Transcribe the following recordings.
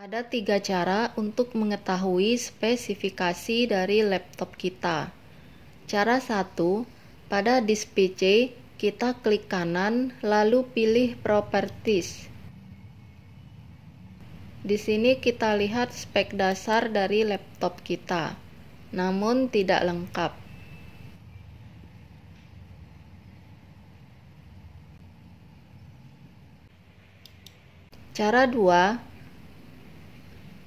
Ada tiga cara untuk mengetahui spesifikasi dari laptop kita. Cara satu, pada disk PC kita klik kanan lalu pilih Properties. Di sini kita lihat spek dasar dari laptop kita, namun tidak lengkap. Cara dua.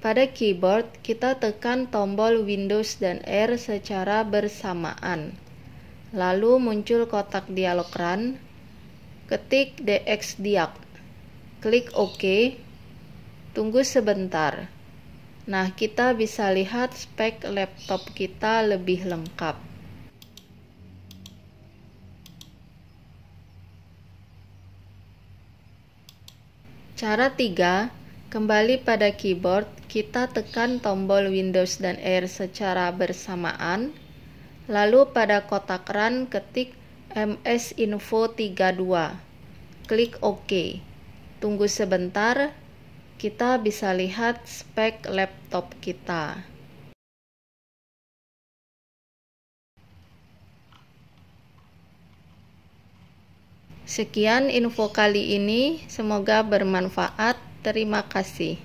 Pada keyboard, kita tekan tombol Windows dan R secara bersamaan. Lalu muncul kotak dialog run. Ketik DXDiag. Klik OK. Tunggu sebentar. Nah, kita bisa lihat spek laptop kita lebih lengkap. Cara 3, Kembali pada keyboard, kita tekan tombol Windows dan R secara bersamaan. Lalu pada kotak run ketik msinfo32. Klik OK. Tunggu sebentar, kita bisa lihat spek laptop kita. Sekian info kali ini, semoga bermanfaat. Terima kasih.